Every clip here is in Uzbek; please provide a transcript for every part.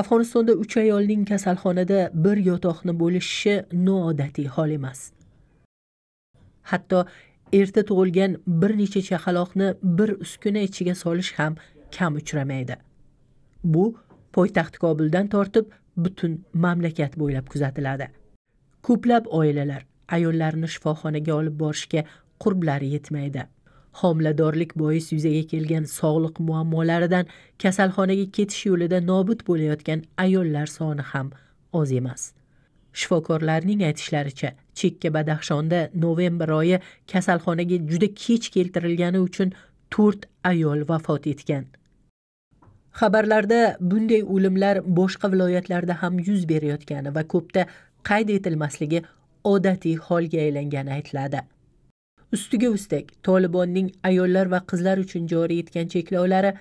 afg'onistonda uch ayolning kasalxonada bir yotoqni bo'lishishi noodatiy hol emas hatto erta tug'ilgan bir necha chaqaloqni bir uskuna ichiga solish ham kam uchramaydi bu poytaxt kobuldan tortib butun mamlakat bo'ylab kuzatiladi ko'plab oilalar ayollarini shifoxonaga olib borishga qurblari yetmaydi homiladorlik bois yuzaga kelgan sog'liq muammolaridan kasalxonaga ketish yo'lida nobud bo'layotgan ayollar soni ham oz emas shifokorlarning aytishlaricha chekka badaxshonda novembr oyi kasalxonaga juda kech keltirilgani uchun to'rt ayol vafot etgan xabarlarda bunday o'limlar boshqa viloyatlarda ham yuz berayotgani va ko'pda qayd etilmasligi odatiy holga aylangani aytiladi ustiga ustak tolibonning ayollar va qizlar uchun joriy etgan cheklovlari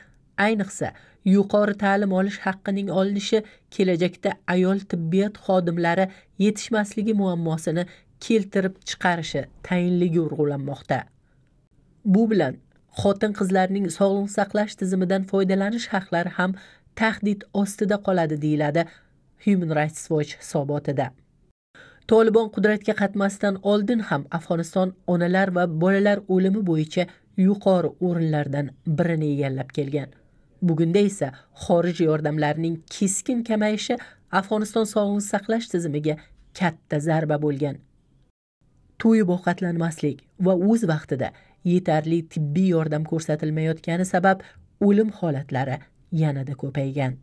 ayniqsa yuqori ta'lim olish haqqining olinishi kelajakda ayol tibbiyot xodimlari yetishmasligi muammosini keltirib chiqarishi tayinligi urg'ulanmoqda bu bilan xotin qizlarning sog'liqni saqlash tizimidan foydalanish haqlari ham tahdid ostida qoladi deyiladi human rights watch hisobotida tolibon qudratga qatmasdan oldin ham afg'oniston onalar va bolalar o'limi bo'yicha yuqori o'rinlardan birini egallab kelgan bugunda esa xorij yordamlarining keskin kamayishi afg'oniston sog'liqni saqlash tizimiga katta zarba bo'lgan to'yib ovqatlanmaslik va o'z vaqtida yetarli tibbiy yordam ko'rsatilmayotgani sabab o'lim holatlari yanada ko'paygan